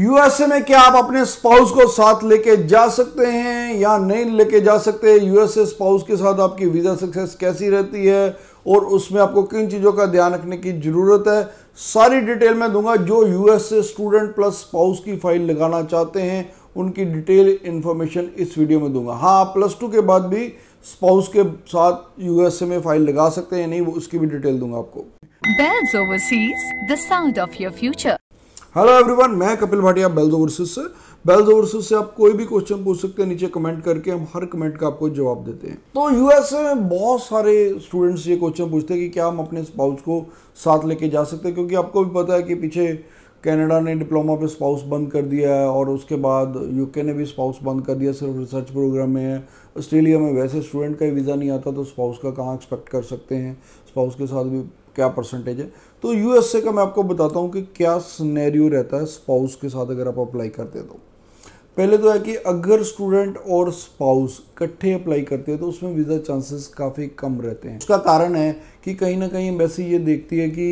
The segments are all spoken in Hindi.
यूएसए में क्या आप अपने स्पाउस को साथ लेके जा सकते हैं या नहीं लेके जा सकते यूएसए स्पाउस के साथ आपकी वीज़ा सक्सेस कैसी रहती है और उसमें आपको किन चीज़ों का ध्यान रखने की ज़रूरत है सारी डिटेल मैं दूंगा जो यूएसए स्टूडेंट प्लस स्पाउस की फाइल लगाना चाहते हैं उनकी डिटेल इन्फॉर्मेशन इस वीडियो में दूंगा हाँ प्लस टू के बाद भी स्पाउस के साथ यूएसए में फाइल लगा सकते हैं नहीं वो उसकी भी डिटेल दूंगा आपको हेलो एवरीवन मैं कपिल भाटिया बेल्ज ओवरसीज से बेल्ज ओवरसीज से आप कोई भी क्वेश्चन पूछ सकते हैं नीचे कमेंट करके हम हर कमेंट का आपको जवाब देते हैं तो यूएसए में बहुत सारे स्टूडेंट्स ये क्वेश्चन पूछते हैं कि क्या हम अपने स्पाउस को साथ लेके जा सकते हैं क्योंकि आपको भी पता है कि पीछे कैनेडा ने डिप्लोमा पे स्पाउस बंद कर दिया है और उसके बाद यूके ने भी स्पाउस बंद कर दिया सिर्फ रिसर्च प्रोग्राम में है ऑस्ट्रेलिया में वैसे स्टूडेंट का वीज़ा नहीं आता तो स्पाउस का कहाँ एक्सपेक्ट कर सकते हैं स्पाउस के साथ भी क्या परसेंटेज है तो यूएसए का मैं आपको बताता हूँ कि क्या स्नैरियो रहता है स्पाउस के साथ अगर आप अप्लाई करते हैं तो पहले तो है कि अगर स्टूडेंट और स्पाउस इकट्ठे अप्लाई करते हैं तो उसमें वीज़ा चांसेस काफ़ी कम रहते हैं उसका कारण है कि कहीं ना कहीं वैसे ये देखती है कि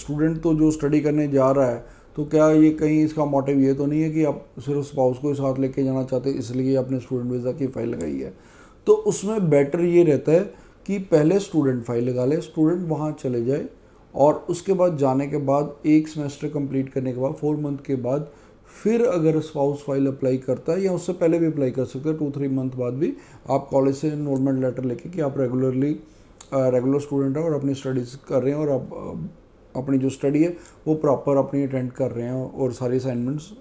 स्टूडेंट तो जो स्टडी करने जा रहा है तो क्या ये कहीं इसका मोटिव ये तो नहीं है कि आप सिर्फ स्पाउस को ही साथ लेके जाना चाहते इसलिए आपने स्टूडेंट वीज़ा की फाइल लगाई है तो उसमें बेटर ये रहता है कि पहले स्टूडेंट फाइल लगा ले स्टूडेंट वहाँ चले जाए और उसके बाद जाने के बाद एक सेमेस्टर कंप्लीट करने के बाद फोर मंथ के बाद फिर अगर स्पाउस फाइल अप्लाई करता है या उससे पहले भी अप्लाई कर सकते हैं टू थ्री मंथ बाद भी आप कॉलेज से इनरोलमेंट लेटर लेके कि आप रेगुलरली रेगुलर स्टूडेंट हैं और अपनी स्टडीज़ कर रहे हैं और आप अपनी जो स्टडी है वो प्रॉपर अपनी अटेंड कर रहे हैं और सारी असाइनमेंट्स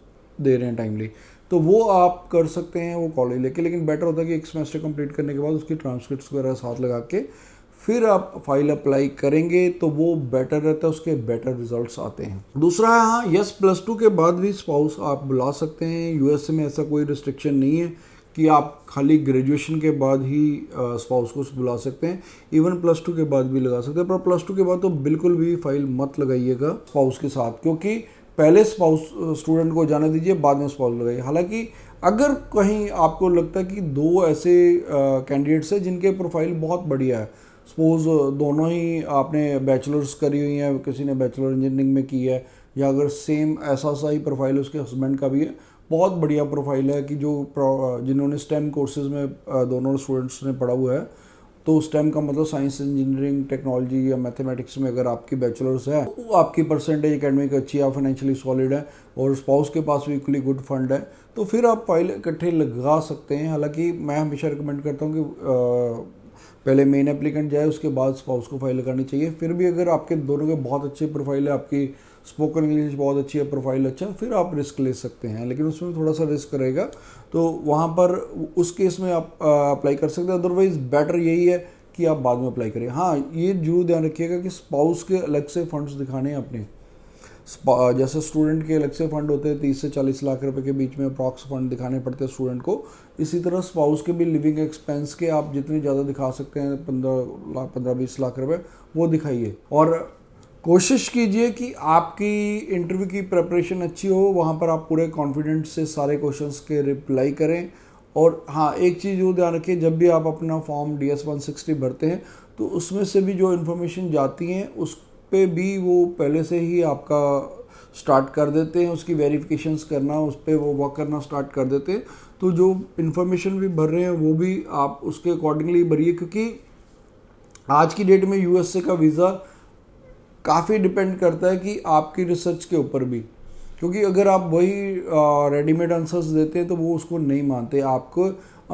दे रहे हैं टाइमली तो वो आप कर सकते हैं वो कॉलेज लेके लेकिन बेटर होता है कि एक सेमेस्टर कंप्लीट करने के बाद उसकी ट्रांसक्रिप्ट वगैरह साथ लगा के फिर आप फाइल अप्लाई करेंगे तो वो बेटर रहता है उसके बेटर रिजल्ट्स आते हैं दूसरा हाँ यस प्लस टू के बाद भी स्पाउस आप बुला सकते हैं यूएसए में ऐसा कोई रिस्ट्रिक्शन नहीं है कि आप खाली ग्रेजुएशन के बाद ही स्पाउस को बुला सकते हैं इवन प्लस टू के बाद भी लगा सकते हैं पर प्लस टू के बाद तो बिल्कुल भी फाइल मत लगाइएगा स्पाउस के साथ क्योंकि पहले स्पाउस स्टूडेंट को जाने दीजिए बाद में स्पाउस लगाइए हालांकि अगर कहीं आपको लगता है कि दो ऐसे कैंडिडेट्स हैं जिनके प्रोफाइल बहुत बढ़िया है सपोज दोनों ही आपने बैचलर्स करी हुई हैं किसी ने बैचलर इंजीनियरिंग में की है या अगर सेम ऐसा सा ही प्रोफाइल उसके हस्बैंड का भी है बहुत बढ़िया प्रोफाइल है कि जो जिन्होंने स्टेम कोर्सेज में दोनों स्टूडेंट्स ने पढ़ा हुआ है तो उस टाइम का मतलब साइंस इंजीनियरिंग टेक्नोलॉजी या मैथमेटिक्स में अगर आपकी बैचलर्स है तो आपकी परसेंटेज अकेडमिक अच्छी है फाइनेंशियली सॉलिड है और स्पाउस के पास भी इक्वली गुड फंड है तो फिर आप फाइल इकट्ठे लगा सकते हैं हालांकि मैं हमेशा रिकमेंड करता हूँ कि आ, पहले मेन एप्लीकेंट जाए उसके बाद स्पाउस को फाइल लगानी चाहिए फिर भी अगर आपके दोनों के बहुत अच्छी प्रोफाइल है आपकी स्पोकन इंग्लिश बहुत अच्छी है प्रोफाइल अच्छा फिर आप रिस्क ले सकते हैं लेकिन उसमें थोड़ा सा रिस्क रहेगा तो वहाँ पर उस केस में आप अप्लाई कर सकते हैं अदरवाइज़ बेटर यही है कि आप बाद में अप्लाई करें हाँ ये जरूर ध्यान रखिएगा कि स्पाउस के अलग से फंड्स दिखाने हैं अपने जैसे स्टूडेंट के अलग से फंड होते हैं तीस से चालीस लाख रुपए के बीच में अप्रॉक्स फंड दिखाने पड़ते हैं स्टूडेंट को इसी तरह स्पाउस के भी लिविंग एक्सपेंस के आप जितने ज़्यादा दिखा सकते हैं पंद्रह लाख पंद्रह बीस लाख रुपए वो दिखाइए और कोशिश कीजिए कि आपकी इंटरव्यू की प्रिपरेशन अच्छी हो वहाँ पर आप पूरे कॉन्फिडेंट से सारे क्वेश्चंस के रिप्लाई करें और हाँ एक चीज़ वो ध्यान रखिए जब भी आप अपना form D S one sixty भरते हैं तो उसमें से भी जो इन्फॉर्मेशन जाती हैं उस पर भी वो पहले से ही आपका स्टार्ट कर देते हैं उसकी वेरिफिकेशन करना उस पर वो वर्क करना स्टार्ट कर देते हैं तो जो इन्फॉर्मेशन भी भर रहे हैं वो भी आप उसके अकॉर्डिंगली भरिए क्योंकि आज की डेट में यूएसए का वीज़ा काफ़ी डिपेंड करता है कि आपकी रिसर्च के ऊपर भी क्योंकि अगर आप वही रेडीमेड आंसर्स देते हैं तो वो उसको नहीं मानते आपको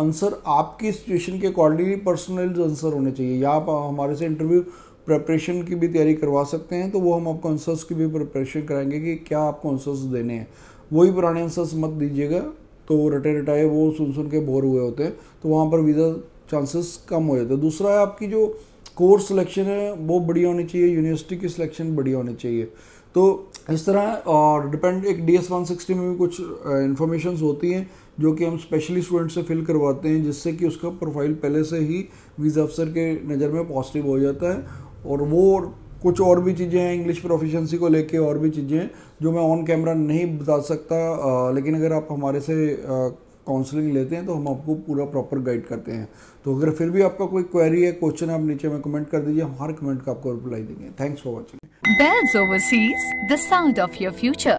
आंसर आपकी सिचुएशन के अकॉर्डिंगली पर्सनल आंसर होने चाहिए या आप हमारे से इंटरव्यू प्रिपरेशन की भी तैयारी करवा सकते हैं तो वो हम आपको आंसर्स की भी प्रिपरेशन कराएंगे कि क्या आपको आंसर्स देने हैं वही पुराने आंसर्स मत दीजिएगा तो रटे रटाए वो सुन सुन के बोर हुए होते हैं तो वहाँ पर वीज़ा चांसेस कम हो जाते हैं दूसरा है आपकी जो कोर्स सिलेक्शन है वो बढ़िया होनी चाहिए यूनिवर्सिटी की सिलेक्शन बढ़िया होनी चाहिए तो इस तरह और डिपेंड एक डी एस वन सिक्सटी में भी कुछ इन्फॉर्मेशन होती हैं जो कि हम स्पेशली स्टूडेंट से फिल करवाते हैं जिससे कि उसका प्रोफाइल पहले से ही वीज़ा अफसर के नज़र में पॉजिटिव हो जाता है और वो कुछ और भी चीज़ें हैं इंग्लिश प्रोफिशेंसी को लेके और भी चीज़ें हैं जो मैं ऑन कैमरा नहीं बता सकता आ, लेकिन अगर आप हमारे से आ, काउंसलिंग लेते हैं तो हम आपको पूरा प्रॉपर गाइड करते हैं तो अगर फिर भी आपका कोई क्वेरी है क्वेश्चन आप नीचे में कमेंट कर दीजिए हम हर कमेंट का आपको रिप्लाई देंगे thanks for watching Bells overseas the sound of your future